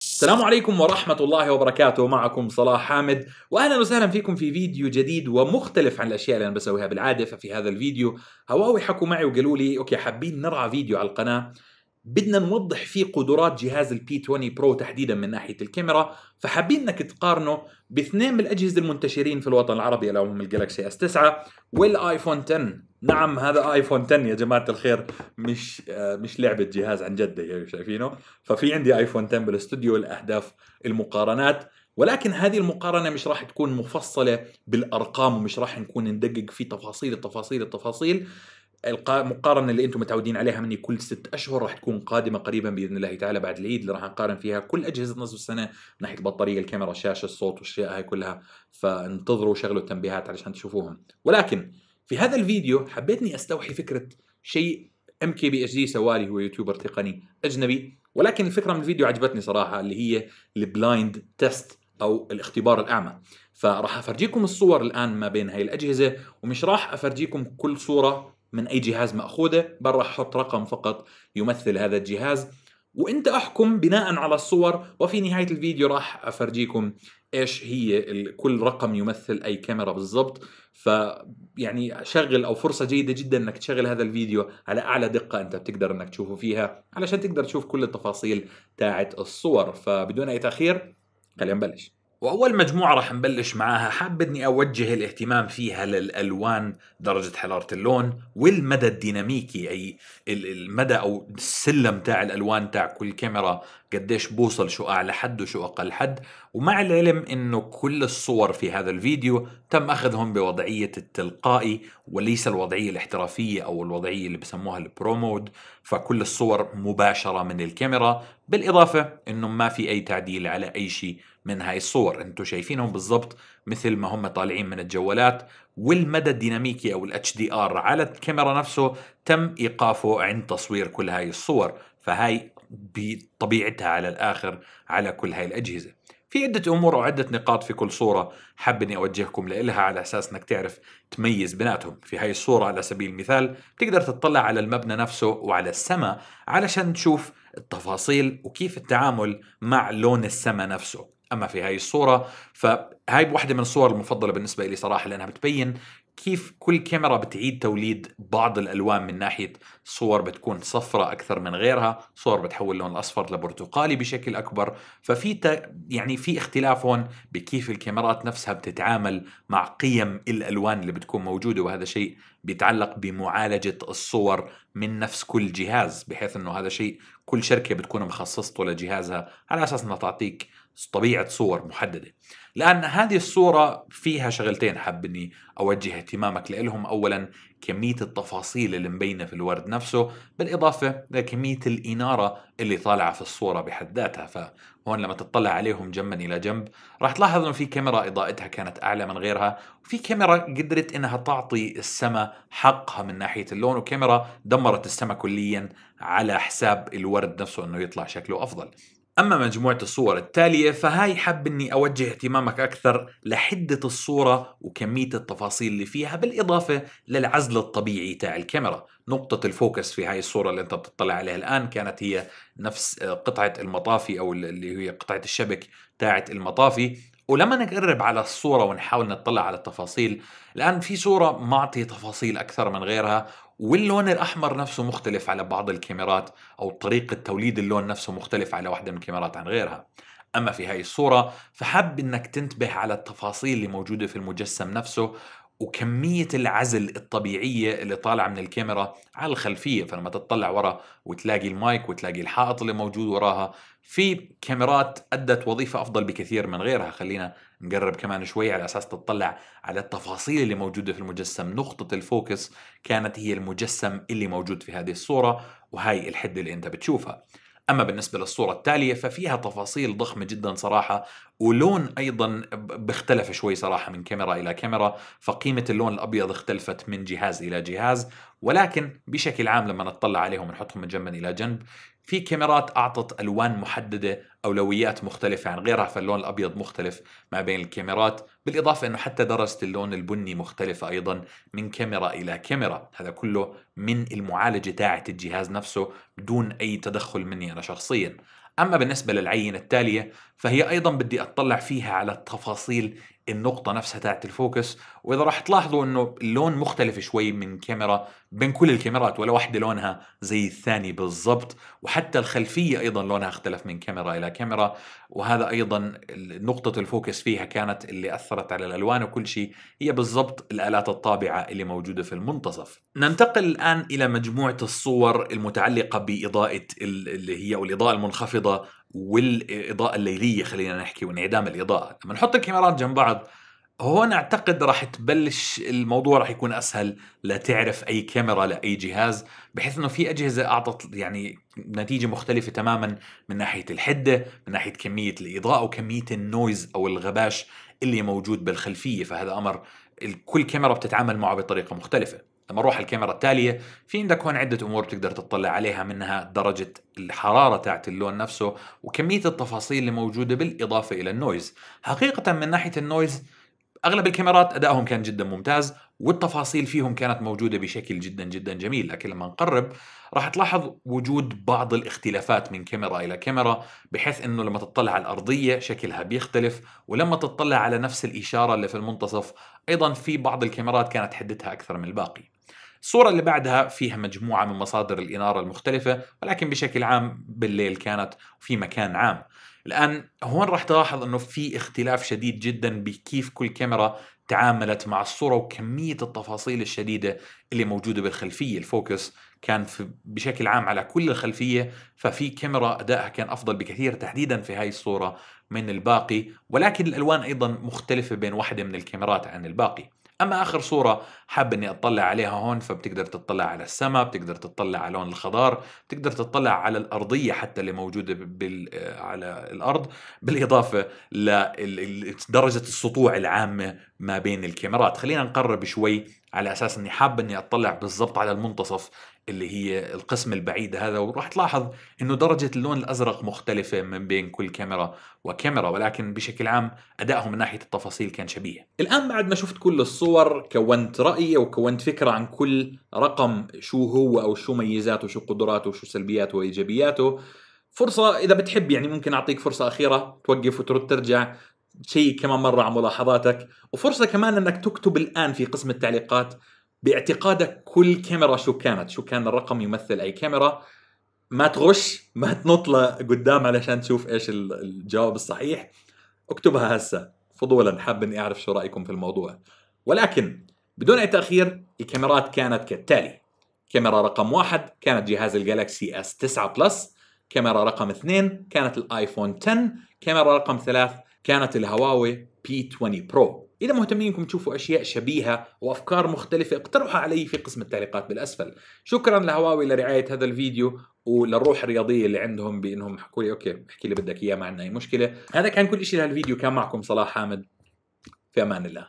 السلام عليكم ورحمة الله وبركاته معكم صلاح حامد وأهلا وسهلا فيكم في فيديو جديد ومختلف عن الأشياء اللي أنا بسويها بالعادة ففي هذا الفيديو هواوي حكوا معي وقالوا لي أوكي حابين نرعى فيديو على القناة بدنا نوضح فيه قدرات جهاز البي 20 برو تحديدا من ناحية الكاميرا فحابين انك تقارنه باثنين من الأجهزة المنتشرين في الوطن العربي اللي هم الجلاكسي اس 9 والايفون 10 نعم هذا ايفون 10 يا جماعه الخير مش آه، مش لعبه جهاز عن جد يعني شايفينه ففي عندي ايفون 10 بالاستوديو الاهداف المقارنات ولكن هذه المقارنه مش راح تكون مفصله بالارقام ومش راح نكون ندقق في تفاصيل التفاصيل التفاصيل المقارنة اللي انتم متعودين عليها مني كل ست اشهر راح تكون قادمة قريبا باذن الله تعالى بعد العيد اللي راح نقارن فيها كل اجهزة نصف السنة من ناحية البطارية الكاميرا الشاشة الصوت والاشياء هاي كلها فانتظروا شغلوا التنبيهات علشان تشوفوهم ولكن في هذا الفيديو حبيتني استوحي فكره شيء ام كي بي اتش دي سوالي هو يوتيوبر تقني اجنبي ولكن الفكره من الفيديو عجبتني صراحه اللي هي البلايند تيست او الاختبار الاعمى فراح افرجيكم الصور الان ما بين هاي الاجهزه ومش راح افرجيكم كل صوره من اي جهاز ماخوذه بل راح احط رقم فقط يمثل هذا الجهاز وانت احكم بناء على الصور وفي نهايه الفيديو راح افرجيكم ايش هي كل رقم يمثل اي كاميرا بالضبط ف يعني شغل او فرصه جيده جدا انك تشغل هذا الفيديو على اعلى دقه انت بتقدر انك تشوفه فيها علشان تقدر تشوف كل التفاصيل تاعت الصور فبدون اي تاخير خلينا نبلش واول مجموعه راح نبلش معاها حاب اني اوجه الاهتمام فيها للالوان درجه حراره اللون والمدى الديناميكي اي المدى او السلم تاع الالوان تاع كل كاميرا قديش بوصل شو أعلى حد وشو أقل حد ومع العلم أنه كل الصور في هذا الفيديو تم أخذهم بوضعية التلقائي وليس الوضعية الاحترافية أو الوضعية اللي بسموها البرومود فكل الصور مباشرة من الكاميرا بالإضافة أنه ما في أي تعديل على أي شيء من هاي الصور أنتم شايفينهم بالضبط مثل ما هم طالعين من الجوالات والمدى الديناميكي أو الاتش دي ار على الكاميرا نفسه تم إيقافه عند تصوير كل هاي الصور فهاي بطبيعتها على الآخر على كل هاي الأجهزة في عدة أمور أو عدة نقاط في كل صورة حاب إني أوجهكم لإلها على أساس إنك تعرف تميز بيناتهم في هاي الصورة على سبيل المثال تقدر تطلع على المبنى نفسه وعلى السماء علشان تشوف التفاصيل وكيف التعامل مع لون السماء نفسه اما في هاي الصوره فهاي واحده من الصور المفضله بالنسبه لي صراحه لانها بتبين كيف كل كاميرا بتعيد توليد بعض الالوان من ناحيه صور بتكون صفراء اكثر من غيرها صور بتحول لون الاصفر لبرتقالي بشكل اكبر ففي ت... يعني في اختلاف هون بكيف الكاميرات نفسها بتتعامل مع قيم الالوان اللي بتكون موجوده وهذا شيء بيتعلق بمعالجه الصور من نفس كل جهاز بحيث انه هذا شيء كل شركه بتكون مخصصته لجهازها على اساس انها تعطيك طبيعه صور محدده لان هذه الصوره فيها شغلتين حاب اني اوجه اهتمامك لهم اولا كميه التفاصيل اللي مبينه في الورد نفسه بالاضافه لكميه الاناره اللي طالعه في الصوره بحد ذاتها فهون لما تطلع عليهم جنبا الى جنب راح تلاحظ انه في كاميرا اضاءتها كانت اعلى من غيرها وفي كاميرا قدرت انها تعطي السماء حقها من ناحيه اللون وكاميرا دمرت السماء كليا على حساب الورد نفسه انه يطلع شكله افضل أما مجموعة الصور التالية فهاي حاب إني أوجه اهتمامك أكثر لحدة الصورة وكمية التفاصيل اللي فيها بالإضافة للعزل الطبيعي تاع الكاميرا نقطة الفوكس في هاي الصورة اللي أنت بتطلع عليها الآن كانت هي نفس آه، قطعة المطافي أو اللي هي قطعة الشبك تاعت المطافي ولما نقرب على الصورة ونحاول نطلع على التفاصيل الآن في صورة معطي تفاصيل أكثر من غيرها واللون الأحمر نفسه مختلف على بعض الكاميرات أو طريقة توليد اللون نفسه مختلف على واحدة من الكاميرات عن غيرها أما في هاي الصورة فحب أنك تنتبه على التفاصيل اللي موجودة في المجسم نفسه وكمية العزل الطبيعية اللي طالعة من الكاميرا على الخلفية فلما تطلع ورا وتلاقي المايك وتلاقي الحائط اللي موجود وراها في كاميرات أدت وظيفة أفضل بكثير من غيرها خلينا نقرب كمان شوي على اساس تطلع على التفاصيل اللي موجوده في المجسم نقطه الفوكس كانت هي المجسم اللي موجود في هذه الصوره وهي الحده اللي انت بتشوفها اما بالنسبه للصوره التاليه ففيها تفاصيل ضخمه جدا صراحه ولون ايضا بيختلف شوي صراحه من كاميرا الى كاميرا فقيمه اللون الابيض اختلفت من جهاز الى جهاز ولكن بشكل عام لما نطلع عليهم ونحطهم من جنب الى جنب في كاميرات أعطت ألوان محددة أولويات مختلفة عن يعني غيرها فاللون الأبيض مختلف ما بين الكاميرات بالإضافة أنه حتى درجة اللون البني مختلفة أيضا من كاميرا إلى كاميرا هذا كله من المعالجة تاعت الجهاز نفسه بدون أي تدخل مني أنا شخصيا أما بالنسبة للعينة التالية فهي أيضا بدي أطلع فيها على التفاصيل النقطه نفسها تاعت الفوكس واذا راح تلاحظوا انه اللون مختلف شوي من كاميرا بين كل الكاميرات ولا واحده لونها زي الثاني بالضبط وحتى الخلفيه ايضا لونها اختلف من كاميرا الى كاميرا وهذا ايضا نقطه الفوكس فيها كانت اللي اثرت على الالوان وكل شيء هي بالضبط الالات الطابعه اللي موجوده في المنتصف ننتقل الآن إلى مجموعة الصور المتعلقة بإضاءة اللي هي أو الإضاءة المنخفضة والإضاءة الليلية خلينا نحكي وانعدام الإضاءة لما نحط الكاميرات جنب بعض هون أعتقد راح تبلش الموضوع راح يكون أسهل لتعرف أي كاميرا لأي جهاز بحيث أنه في أجهزة أعطت يعني نتيجة مختلفة تماما من ناحية الحدة من ناحية كمية الإضاءة وكمية النويز أو الغباش اللي موجود بالخلفية فهذا أمر كل كاميرا بتتعامل معه بطريقة مختلفة لما اروح على الكاميرا التاليه في عندك هون عده امور بتقدر تطلع عليها منها درجه الحراره تاعت اللون نفسه وكميه التفاصيل اللي موجوده بالاضافه الى النويز حقيقه من ناحيه النويز اغلب الكاميرات ادائهم كان جدا ممتاز والتفاصيل فيهم كانت موجوده بشكل جدا جدا جميل لكن لما نقرب راح تلاحظ وجود بعض الاختلافات من كاميرا الى كاميرا بحيث انه لما تطلع على الارضيه شكلها بيختلف ولما تطلع على نفس الاشاره اللي في المنتصف ايضا في بعض الكاميرات كانت حدتها اكثر من الباقي الصورة اللي بعدها فيها مجموعة من مصادر الإنارة المختلفة ولكن بشكل عام بالليل كانت في مكان عام الآن هون راح تلاحظ أنه في اختلاف شديد جدا بكيف كل كاميرا تعاملت مع الصورة وكمية التفاصيل الشديدة اللي موجودة بالخلفية الفوكس كان في بشكل عام على كل الخلفية ففي كاميرا أدائها كان أفضل بكثير تحديدا في هاي الصورة من الباقي ولكن الألوان أيضا مختلفة بين واحدة من الكاميرات عن الباقي اما اخر صوره حاب اني اطلع عليها هون فبتقدر تطلع على السماء بتقدر تطلع على لون الخضار بتقدر تطلع على الارضيه حتى اللي موجوده بال... آه، على الارض بالاضافه لدرجه السطوع العامه ما بين الكاميرات خلينا نقرب شوي على اساس اني حاب اني اطلع بالضبط على المنتصف اللي هي القسم البعيد هذا وراح تلاحظ انه درجه اللون الازرق مختلفه من بين كل كاميرا وكاميرا ولكن بشكل عام ادائهم من ناحيه التفاصيل كان شبيه. الان بعد ما شفت كل الصور كونت رايي وكونت فكره عن كل رقم شو هو او شو ميزاته شو قدراته وشو سلبياته وايجابياته. فرصة إذا بتحب يعني ممكن أعطيك فرصة أخيرة توقف وترد ترجع شيء كمان مرة على ملاحظاتك وفرصة كمان أنك تكتب الآن في قسم التعليقات باعتقادك كل كاميرا شو كانت شو كان الرقم يمثل أي كاميرا ما تغش ما تنط لقدام علشان تشوف ايش الجواب الصحيح اكتبها هسه فضولا حاب اني اعرف شو رايكم في الموضوع ولكن بدون اي تاخير الكاميرات كانت كالتالي كاميرا رقم واحد كانت جهاز الجالكسي اس 9 بلس كاميرا رقم اثنين كانت الايفون 10 كاميرا رقم ثلاث كانت الهواوي بي 20 برو إذا مهتمينكم تشوفوا أشياء شبيهة وأفكار مختلفة اقترحوا علي في قسم التعليقات بالأسفل شكرا لهواوي لرعاية هذا الفيديو وللروح الرياضية اللي عندهم بأنهم حكوا لي أوكي احكي لي بدك إياه ما عندنا أي مشكلة هذا كان كل شيء لهالفيديو كان معكم صلاح حامد في أمان الله